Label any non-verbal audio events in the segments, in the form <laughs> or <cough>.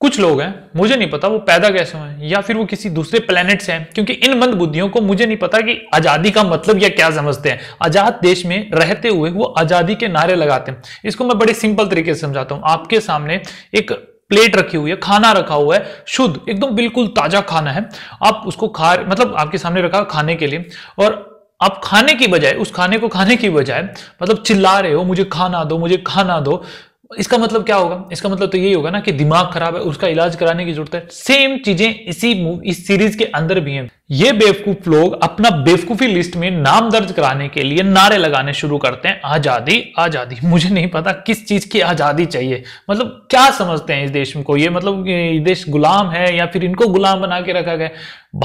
कुछ लोग हैं मुझे नहीं पता वो पैदा कैसे हुए हैं या फिर वो किसी दूसरे प्लेनेट से हैं क्योंकि इन मंद बुद्धियों को मुझे नहीं पता कि आजादी का मतलब या क्या समझते हैं आजाद देश में रहते हुए वो आजादी के नारे लगाते हैं इसको मैं बड़े सिंपल तरीके से समझाता हूं आपके सामने एक प्लेट रखी हुई है खाना रखा हुआ है शुद्ध एकदम बिल्कुल ताजा खाना है आप उसको खा मतलब आपके सामने रखा खाने के लिए और आप खाने की बजाय उस खाने को खाने की बजाय मतलब चिल्ला रहे हो मुझे खाना दो मुझे खाना दो इसका मतलब क्या होगा इसका मतलब तो यही होगा ना कि दिमाग खराब है उसका इलाज कराने की जरूरत है सेम चीजें इसी मूवी इस सीरीज के अंदर भी हैं ये बेवकूफ लोग अपना बेवकूफी लिस्ट में नाम दर्ज कराने के लिए नारे लगाने शुरू करते हैं आजादी आजादी <laughs> मुझे नहीं पता किस चीज की आजादी चाहिए मतलब क्या समझते हैं इस देश को ये मतलब ये देश गुलाम है या फिर इनको गुलाम बना के रखा गया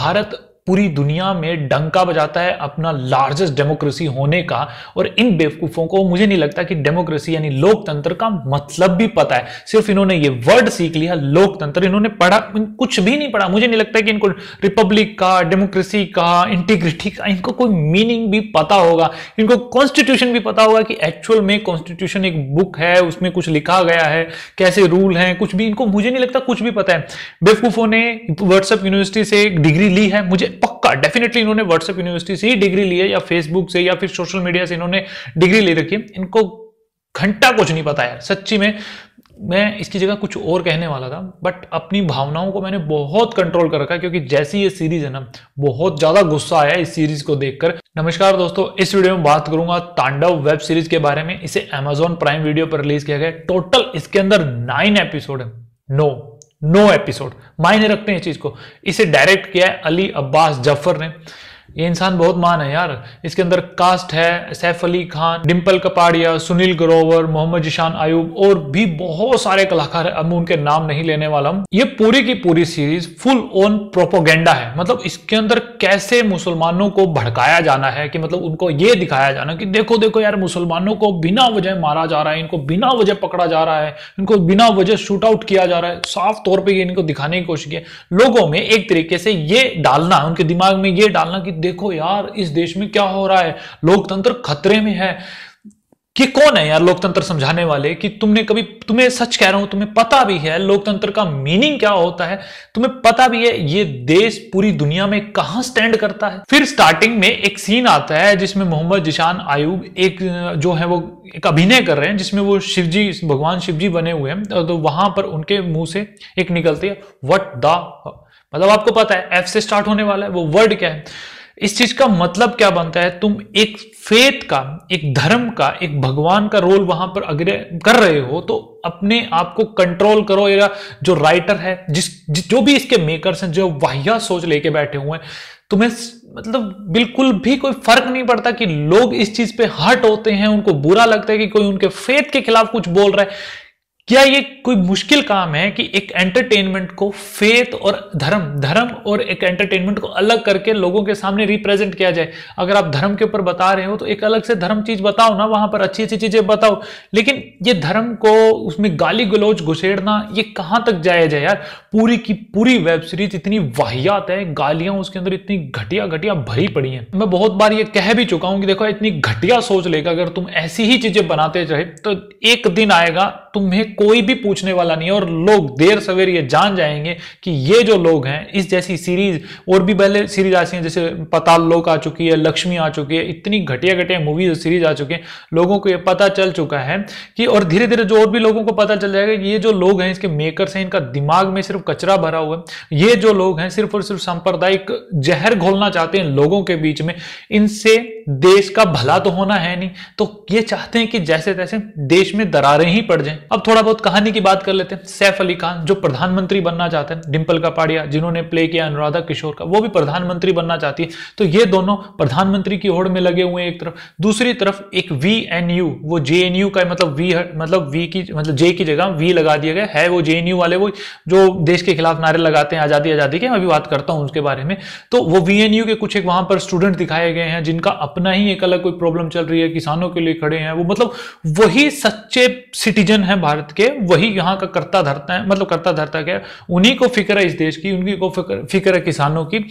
भारत पूरी दुनिया में डंका बजाता है अपना लार्जेस्ट डेमोक्रेसी होने का और इन बेवकूफों को मुझे नहीं लगता कि डेमोक्रेसी यानी लोकतंत्र का मतलब भी पता है सिर्फ इन्होंने ये वर्ड सीख लिया लोकतंत्र इन्होंने पढ़ा इन कुछ भी नहीं पढ़ा मुझे नहीं लगता कि इनको रिपब्लिक का डेमोक्रेसी का इंटीग्रिटी का इनको कोई मीनिंग भी पता होगा इनको कॉन्स्टिट्यूशन भी पता होगा कि एक्चुअल में कॉन्स्टिट्यूशन एक बुक है उसमें कुछ लिखा गया है कैसे रूल है कुछ भी इनको मुझे नहीं लगता कुछ भी पता है बेवकूफों ने व्हाट्सएप यूनिवर्सिटी से एक डिग्री ली है मुझे पक्का डेफिनेटली इन्होंने व्हाट्सएप यूनिवर्सिटी से ही डिग्री ली है या फेसबुक से या फिर सोशल मीडिया से इन्होंने डिग्री ले रखी है इनको घंटा कुछ नहीं पता यार सच्ची में मैं इसकी जगह कुछ और कहने वाला था बट अपनी भावनाओं को मैंने बहुत कंट्रोल कर रखा क्योंकि जैसी ये सीरीज है ना बहुत ज्यादा गुस्सा आया इस सीरीज को देखकर नमस्कार दोस्तों इस वीडियो में बात करूंगा तांडव वेब सीरीज के बारे में इसे अमेजोन प्राइम वीडियो पर रिलीज किया गया टोटल इसके अंदर नाइन एपिसोड है नो no. नो एपिसोड मायने रखते हैं इस चीज को इसे डायरेक्ट किया है अली अब्बास जफर ने ये इंसान बहुत मान है यार इसके अंदर कास्ट है सैफ अली खान डिम्पल कपाड़िया सुनील ग्रोवर मोहम्मद जिशान आयुब और भी बहुत सारे कलाकार है अब उनके नाम नहीं लेने वाला हूं ये पूरी की पूरी सीरीज फुल ऑन प्रोपोगेंडा है मतलब इसके अंदर कैसे मुसलमानों को भड़काया जाना है कि मतलब उनको ये दिखाया जाना कि देखो देखो यार मुसलमानों को बिना वजह मारा जा रहा है इनको बिना वजह पकड़ा जा रहा है इनको बिना वजह शूट आउट किया जा रहा है साफ तौर पर इनको दिखाने की कोशिश की लोगों में एक तरीके से ये डालना उनके दिमाग में ये डालना कि देखो यार इस देश में क्या हो रहा है लोकतंत्र खतरे में है कि कौन है यार लोकतंत्र समझाने वाले कि तुमने कभी तुम्हें सच कह रहा हूं तुम्हें पता भी है लोकतंत्र का मीनिंग क्या होता है तुम्हें पता भी है ये देश पूरी दुनिया में कहां स्टैंड करता है फिर स्टार्टिंग में एक सीन आता है जिसमें मोहम्मद जिशान आयुब एक जो है वो एक अभिनय कर रहे हैं जिसमें वो शिवजी भगवान शिवजी बने हुए हैं तो वहां पर उनके मुंह से एक निकलती है वट द मतलब आपको पता है एफ से स्टार्ट होने वाला है वो वर्ड क्या है इस चीज का मतलब क्या बनता है तुम एक फेथ का एक धर्म का एक भगवान का रोल वहां पर अग्रे कर रहे हो तो अपने आप को कंट्रोल करो या जो राइटर है जिस जो भी इसके मेकर्स हैं जो वाहिया सोच लेके बैठे हुए हैं तुम्हें मतलब बिल्कुल भी कोई फर्क नहीं पड़ता कि लोग इस चीज पे हर्ट होते हैं उनको बुरा लगता है कि कोई उनके फेथ के खिलाफ कुछ बोल रहा है क्या ये कोई मुश्किल काम है कि एक एंटरटेनमेंट को फेथ और धर्म धर्म और एक एंटरटेनमेंट को अलग करके लोगों के सामने रिप्रेजेंट किया जाए अगर आप धर्म के ऊपर बता रहे हो तो एक अलग से धर्म चीज बताओ ना वहां पर अच्छी अच्छी चीजें बताओ लेकिन ये धर्म को उसमें गाली गलौज घुसेड़ना ये कहां तक जाया जाए यार पूरी की पूरी वेब सीरीज इतनी वाहियात है गालियां उसके अंदर इतनी घटिया घटिया भरी पड़ी है मैं बहुत बार ये कह भी चुका हूं कि देखो इतनी घटिया सोच लेगा अगर तुम ऐसी ही चीजें बनाते रहे तो एक दिन आएगा तुम्हें कोई भी पूछने वाला नहीं है और लोग देर सवेर ये जान जाएंगे कि ये जो लोग हैं इस जैसी सीरीज और भी पहले सीरीज आती है जैसे पताल लोक आ चुकी है लक्ष्मी आ चुकी है इतनी घटिया घटिया मूवीज सीरीज आ चुकी है लोगों को ये पता चल चुका है कि और धीरे धीरे जो और भी लोगों को पता चल जाएगा ये जो लोग हैं इसके मेकर्स हैं इनका दिमाग में सिर्फ कचरा भरा हुआ है ये जो लोग हैं सिर्फ और सिर्फ सांप्रदायिक जहर घोलना चाहते हैं लोगों के बीच में इनसे देश का भला तो होना है नहीं तो ये चाहते हैं कि जैसे तैसे देश में दरारें ही पड़ जाएं अब थोड़ा बहुत कहानी की बात कर लेते हैं सैफ अली खान जो प्रधानमंत्री बनना चाहते हैं डिम्पल कपाड़िया जिन्होंने प्ले किया अनुराधा किशोर का वो भी प्रधानमंत्री बनना चाहती है तो ये दोनों प्रधानमंत्री की होड़ में लगे हुए हैं एक तरफ दूसरी तरफ एक वी एन यू वो जे एन यू का मतलब वी मतलब वी की मतलब जे की जगह वी लगा दिया गया है वो जे एन यू वाले वो जो देश के खिलाफ नारे लगाते हैं आजादी आजादी के मैं भी बात करता हूं उसके बारे में तो वो वी एन यू के कुछ एक वहां पर स्टूडेंट दिखाए गए हैं जिनका अपना ही एक अलग कोई प्रॉब्लम चल रही है किसानों के लिए खड़े हैं वो मतलब वही सच्चे सिटीजन हैं भारत के वही यहाँ का करता मतलब धरता है मतलब करता धरता क्या उन्हीं को फिक्र है इस देश की उन्हीं को फिक्र है किसानों की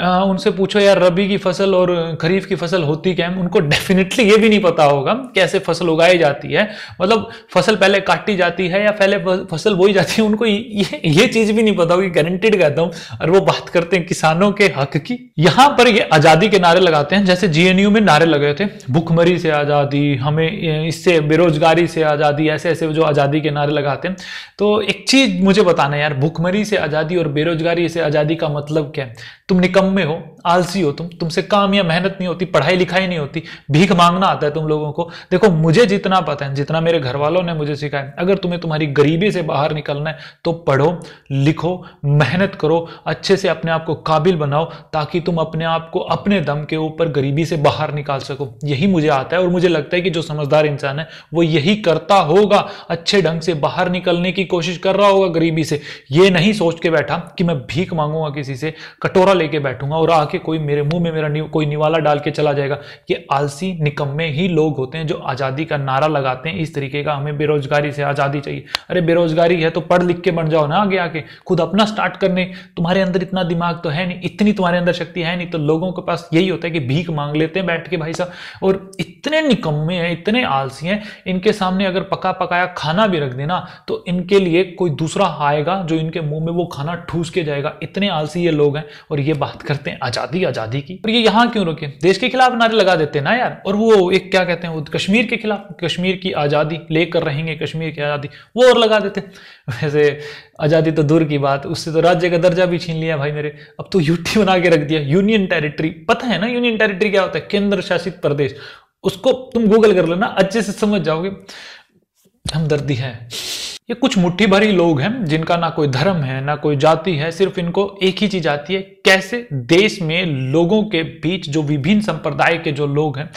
आ, उनसे पूछो यार रबी की फसल और खरीफ की फसल होती क्या है उनको डेफिनेटली ये भी नहीं पता होगा कैसे फसल उगाई जाती है मतलब फसल पहले काटी जाती है या पहले फसल बोई जाती है उनको ये ये चीज भी नहीं पता होगी गारंटेड कहता हूँ और वो बात करते हैं किसानों के हक की यहाँ पर ये आजादी के नारे लगाते हैं जैसे जे में नारे लगे थे भुखमरी से आजादी हमें इससे बेरोजगारी से आजादी ऐसे ऐसे जो आजादी के नारे लगाते हैं तो एक चीज मुझे बताना यार भुखमरी से आजादी और बेरोजगारी से आजादी का मतलब क्या है तुम कम में हो आलसी हो तुम तुमसे काम या मेहनत नहीं होती पढ़ाई लिखाई नहीं होती भीख मांगना आता है तुम लोगों को देखो मुझे जितना पता है जितना मेरे घर वालों ने मुझे सिखाया अगर तुम्हें तुम्हारी गरीबी से बाहर निकलना है तो पढ़ो लिखो मेहनत करो अच्छे से अपने आप को काबिल बनाओ ताकि तुम अपने आप को अपने दम के ऊपर गरीबी से बाहर निकाल सको यही मुझे आता है और मुझे लगता है कि जो समझदार इंसान है वो यही करता होगा अच्छे ढंग से बाहर निकलने की कोशिश कर रहा होगा गरीबी से ये नहीं सोच के बैठा कि मैं भीख मांगूंगा किसी से कटोरा लेके बैठूंगा और आके कोई मेरे मुंह में मेरा कोई निवाला डाल के चला जाएगा कि आलसी निकम्मे ही लोग होते हैं जो आज़ादी का नारा लगाते हैं इस तरीके का हमें बेरोजगारी से आज़ादी चाहिए अरे बेरोजगारी है तो पढ़ लिख के बन जाओ ना आगे आके खुद अपना स्टार्ट करने तुम्हारे अंदर इतना दिमाग तो है नहीं इतनी तुम्हारे अंदर शक्ति है नहीं तो लोगों के पास यही होता है कि भीख मांग लेते हैं बैठ के भाई साहब और इतने निकम्मे हैं इतने आलसी हैं इनके सामने अगर पका पकाया खाना भी रख देना तो इनके लिए कोई दूसरा आएगा जो इनके मुंह में वो खाना ठूस के जाएगा इतने आलसी ये लोग हैं और ये बात बात करते हैं आज़ादी आज़ादी की और ये यहाँ क्यों रोके देश के खिलाफ नारे लगा देते हैं ना यार और वो एक क्या कहते हैं वो कश्मीर के खिलाफ कश्मीर की आज़ादी लेकर रहेंगे कश्मीर की आज़ादी वो और लगा देते वैसे आज़ादी तो दूर की बात उससे तो राज्य का दर्जा भी छीन लिया भाई मेरे अब तो यूटी बना के रख दिया यूनियन टेरिटरी पता है ना यूनियन टेरिटरी क्या होता है केंद्र शासित प्रदेश उसको तुम गूगल कर लेना अच्छे से समझ जाओगे हमदर्दी है ये कुछ मुट्ठी भरी लोग हैं जिनका ना कोई धर्म है ना कोई जाति है सिर्फ इनको एक ही चीज आती है कैसे देश में लोगों के बीच जो विभिन्न संप्रदाय के जो लोग हैं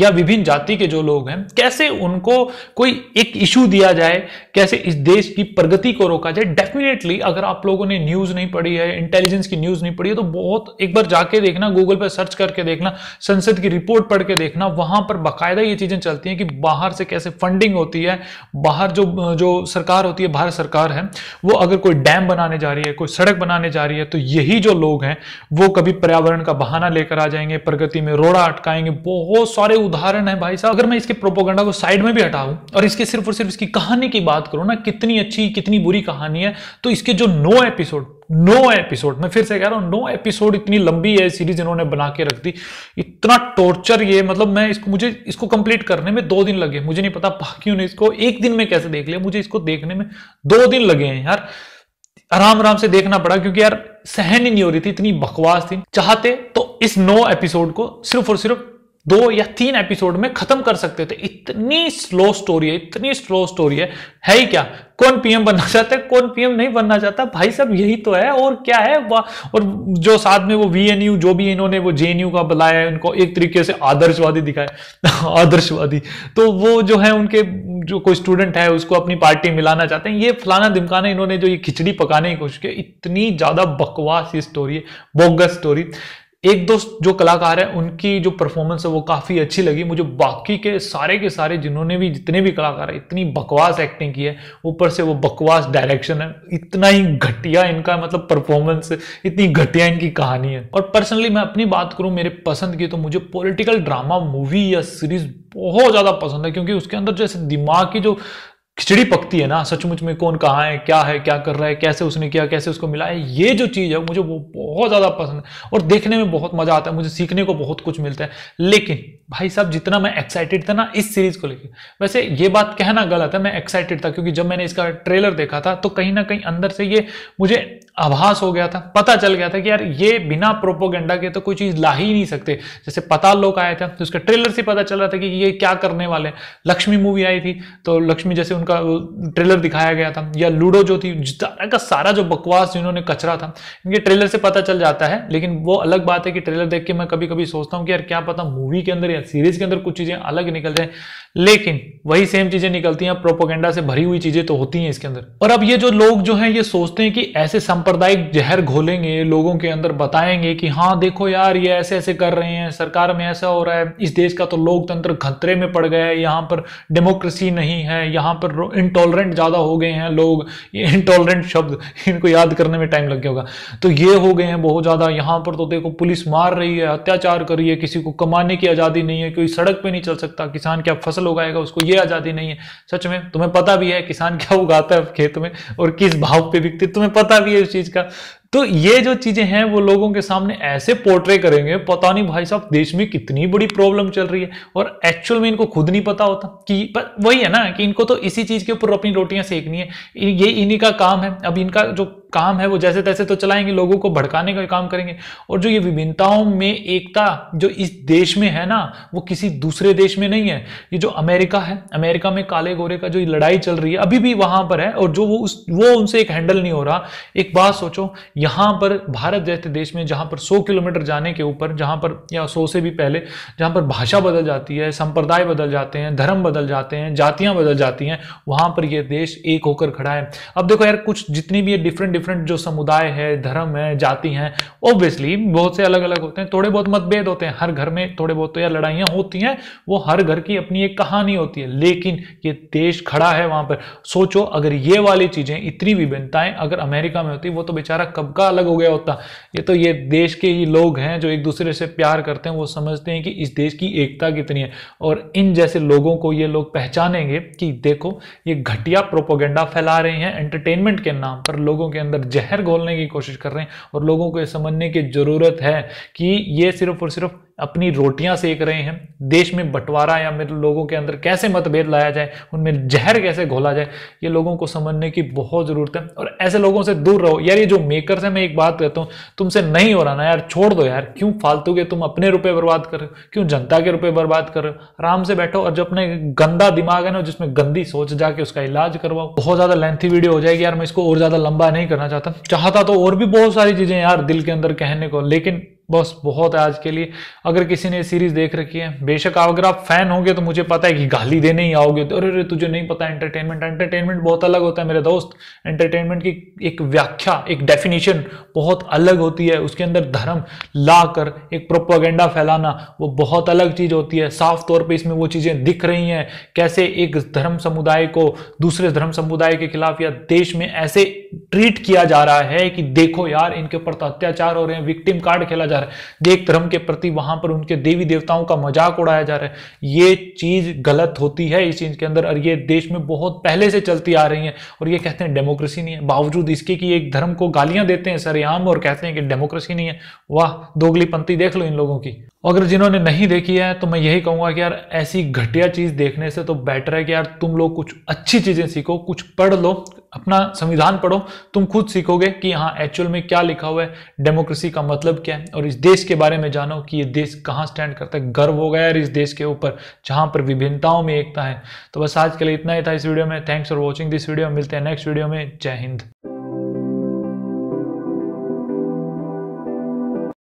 या विभिन्न जाति के जो लोग हैं कैसे उनको कोई एक इशू दिया जाए कैसे इस देश की प्रगति को रोका जाए डेफिनेटली अगर आप लोगों ने न्यूज नहीं पढ़ी है इंटेलिजेंस की न्यूज नहीं पढ़ी है तो बहुत एक बार जाके देखना गूगल पर सर्च करके देखना संसद की रिपोर्ट पढ़ के देखना वहां पर बाकायदा ये चीजें चलती हैं कि बाहर से कैसे फंडिंग होती है बाहर जो जो सरकार होती है भारत सरकार है वो अगर कोई डैम बनाने जा रही है कोई सड़क बनाने जा रही है तो यही जो लोग हैं वो कभी पर्यावरण का बहाना लेकर आ जाएंगे प्रगति में रोड़ा अटकाएंगे बहुत सारे बड़े उदाहरण है भाई साहब अगर मैं इसके प्रोपोगंडा को साइड में भी हटाऊं और इसके सिर्फ और सिर्फ इसकी कहानी की बात करूं ना कितनी अच्छी कितनी बुरी कहानी है तो इसके जो नो एपिसोड नो एपिसोड मैं फिर से कह रहा हूं नो एपिसोड इतनी लंबी है सीरीज इन्होंने बना के रख दी इतना टॉर्चर ये मतलब मैं इसको मुझे इसको कंप्लीट करने में दो दिन लगे मुझे नहीं पता बाकियों ने इसको एक दिन में कैसे देख लिया मुझे इसको देखने में दो दिन लगे हैं यार आराम आराम से देखना पड़ा क्योंकि यार सहन ही नहीं हो रही थी इतनी बकवास थी चाहते तो इस नो एपिसोड को सिर्फ और सिर्फ दो या तीन एपिसोड में खत्म कर सकते थे तो इतनी स्लो स्टोरी है इतनी स्लो स्टोरी है है ही क्या कौन पीएम बनना <laughs> चाहता है कौन पीएम नहीं बनना चाहता भाई साहब यही तो है और क्या है और जो साथ में वो वीएनयू जो भी इन्होंने वो जेएनयू का बुलाया है उनको एक तरीके से आदर्शवादी दिखाया <laughs> आदर्शवादी तो वो जो है उनके जो कोई स्टूडेंट है उसको अपनी पार्टी मिलाना चाहते हैं ये फलाना दिमकाना इन्होंने जो ये खिचड़ी पकाने की कोशिश की इतनी ज्यादा बकवास ये स्टोरी है बोगस स्टोरी एक दो जो कलाकार हैं उनकी जो परफॉर्मेंस है वो काफ़ी अच्छी लगी मुझे बाकी के सारे के सारे जिन्होंने भी जितने भी कलाकार हैं इतनी बकवास एक्टिंग की है ऊपर से वो बकवास डायरेक्शन है इतना ही घटिया इनका मतलब परफॉर्मेंस इतनी घटिया इनकी कहानी है और पर्सनली मैं अपनी बात करूँ मेरे पसंद की तो मुझे पॉलिटिकल ड्रामा मूवी या सीरीज बहुत ज़्यादा पसंद है क्योंकि उसके अंदर जैसे दिमाग की जो खिचड़ी पकती है ना सचमुच में कौन कहाँ है क्या है क्या कर रहा है कैसे उसने किया कैसे उसको मिला है ये जो चीज़ है मुझे वो बहुत ज़्यादा पसंद है और देखने में बहुत मज़ा आता है मुझे सीखने को बहुत कुछ मिलता है लेकिन भाई साहब जितना मैं एक्साइटेड था ना इस सीरीज को लेकर वैसे ये बात कहना गलत है मैं एक्साइटेड था क्योंकि जब मैंने इसका ट्रेलर देखा था तो कहीं ना कहीं अंदर से ये मुझे आभास हो गया था पता चल गया था कि यार ये बिना प्रोपोगेंडा के तो कोई चीज ला ही नहीं सकते जैसे पता लोग आया था तो उसका ट्रेलर से पता चल रहा था कि ये क्या करने वाले लक्ष्मी मूवी आई थी तो लक्ष्मी जैसे उनका ट्रेलर दिखाया गया था या लूडो जो थी का सारा जो बकवास जिन्होंने कचरा था इनके ट्रेलर से पता चल जाता है लेकिन वो अलग बात है कि ट्रेलर देख के मैं कभी कभी सोचता हूँ कि यार क्या पता मूवी के अंदर या सीरीज के अंदर कुछ चीजें अलग निकल जाए लेकिन वही सेम चीजें निकलती हैं प्रोपोगेंडा से भरी हुई चीजें तो होती हैं इसके अंदर और अब ये जो लोग जो हैं ये सोचते हैं कि ऐसे सांप्रदायिक जहर घोलेंगे लोगों के अंदर बताएंगे कि हाँ देखो यार ये ऐसे ऐसे कर रहे हैं सरकार में ऐसा हो रहा है इस देश का तो लोकतंत्र खतरे में पड़ गया है यहाँ पर डेमोक्रेसी नहीं है यहाँ पर इंटॉलरेंट ज़्यादा हो गए हैं लोग ये इंटॉलरेंट शब्द इनको याद करने में टाइम लग गया होगा तो ये हो गए हैं बहुत ज़्यादा यहाँ पर तो देखो पुलिस मार रही है अत्याचार कर रही है किसी को कमाने की आज़ादी नहीं है कोई सड़क पे नहीं चल सकता किसान क्या फसल उगाएगा उसको ये आज़ादी नहीं है सच में तुम्हें पता भी है किसान क्या उगाता है खेत में और किस भाव पे बिकते तुम्हें पता भी है उस चीज़ का तो ये जो चीजें हैं वो लोगों के सामने ऐसे पोर्ट्रे करेंगे पता नहीं भाई साहब देश में कितनी बड़ी प्रॉब्लम चल रही है और एक्चुअल में इनको खुद नहीं पता होता कि पर वही है ना कि इनको तो इसी चीज के ऊपर अपनी रोटियां सेकनी है ये इन्हीं का काम है अब इनका जो काम है वो जैसे तैसे तो चलाएंगे लोगों को भड़काने का काम करेंगे और जो ये विभिन्नताओं में एकता जो इस देश में है ना वो किसी दूसरे देश में नहीं है ये जो अमेरिका है अमेरिका में काले गोरे का जो लड़ाई चल रही है अभी भी वहां पर है और जो वो उस वो उनसे एक हैंडल नहीं हो रहा एक बात सोचो यहाँ पर भारत जैसे देश में जहां पर 100 किलोमीटर जाने के ऊपर जहां पर या 100 से भी पहले जहां पर भाषा बदल जाती है संप्रदाय बदल जाते हैं धर्म बदल जाते हैं जातियां बदल जाती हैं वहां पर यह देश एक होकर खड़ा है अब देखो यार कुछ जितनी भी ये डिफरेंट डिफरेंट जो समुदाय है धर्म है जाति हैं ऑब्वियसली बहुत से अलग अलग होते हैं थोड़े बहुत मतभेद होते हैं हर घर में थोड़े बहुत तो यार लड़ाइयाँ होती हैं वो हर घर की अपनी एक कहानी होती है लेकिन ये देश खड़ा है वहाँ पर सोचो अगर ये वाली चीज़ें इतनी विभिन्नताएं अगर अमेरिका में होती वो तो बेचारा कब सबका अलग हो गया होता ये तो ये देश के ही लोग हैं जो एक दूसरे से प्यार करते हैं वो समझते हैं कि इस देश की एकता कितनी है और इन जैसे लोगों को ये लोग पहचानेंगे कि देखो ये घटिया प्रोपोगेंडा फैला रहे हैं एंटरटेनमेंट के नाम पर लोगों के अंदर जहर घोलने की कोशिश कर रहे हैं और लोगों को ये समझने की ज़रूरत है कि ये सिर्फ और सिर्फ अपनी रोटियां सेक रहे हैं देश में बंटवारा या मेरे लोगों के अंदर कैसे मतभेद लाया जाए उनमें जहर कैसे घोला जाए ये लोगों को समझने की बहुत ज़रूरत है और ऐसे लोगों से दूर रहो यार ये जो मेकर्स हैं मैं एक बात कहता हूँ तुमसे नहीं हो रहा ना यार छोड़ दो यार क्यों फालतू के तुम अपने रुपये बर्बाद कर रहे हो क्यों जनता के रुपये बर्बाद कर रहे हो आराम से बैठो और जो अपने गंदा दिमाग है ना जिसमें गंदी सोच जाके उसका इलाज करवाओ बहुत ज़्यादा लेंथी वीडियो हो जाएगी यार मैं इसको और ज़्यादा लंबा नहीं करना चाहता चाहता तो और भी बहुत सारी चीज़ें यार दिल के अंदर कहने को लेकिन बस बहुत है आज के लिए अगर किसी ने सीरीज देख रखी है बेशक अगर आप फैन होंगे तो मुझे पता है कि गाली देने ही आओगे तो अरे अरे तुझे नहीं पता एंटरटेनमेंट एंटरटेनमेंट बहुत अलग होता है मेरे दोस्त एंटरटेनमेंट की एक व्याख्या एक डेफिनेशन बहुत अलग होती है उसके अंदर धर्म ला कर एक प्रोपोगेंडा फैलाना वो बहुत अलग चीज होती है साफ तौर पर इसमें वो चीजें दिख रही हैं कैसे एक धर्म समुदाय को दूसरे धर्म समुदाय के खिलाफ या देश में ऐसे ट्रीट किया जा रहा है कि देखो यार इनके ऊपर तो अत्याचार हो रहे हैं विक्टिम कार्ड खेला जा जा रहा है देख धर्म के प्रति वहां पर उनके देवी देवताओं का मजाक उड़ाया जा रहा है ये चीज गलत होती है इस चीज के अंदर और ये देश में बहुत पहले से चलती आ रही है और ये कहते हैं डेमोक्रेसी नहीं है बावजूद इसके कि एक धर्म को गालियां देते हैं सरेआम और कहते हैं कि डेमोक्रेसी नहीं है वाह दोगली दोगलीपंथी देख लो इन लोगों की अगर जिन्होंने नहीं देखी है तो मैं यही कहूँगा कि यार ऐसी घटिया चीज़ देखने से तो बेटर है कि यार तुम लोग कुछ अच्छी चीज़ें सीखो कुछ पढ़ लो अपना संविधान पढ़ो तुम खुद सीखोगे कि हाँ एक्चुअल में क्या लिखा हुआ है डेमोक्रेसी का मतलब क्या है और इस देश के बारे में जानो कि ये देश कहाँ स्टैंड करता है गर्व हो गया यार इस देश के ऊपर जहाँ पर विभिन्नताओं में एकता है तो बस आज के लिए इतना ही था इस वीडियो में thanks for watching this video मिलते हैं नेक्स्ट वीडियो में जय हिंद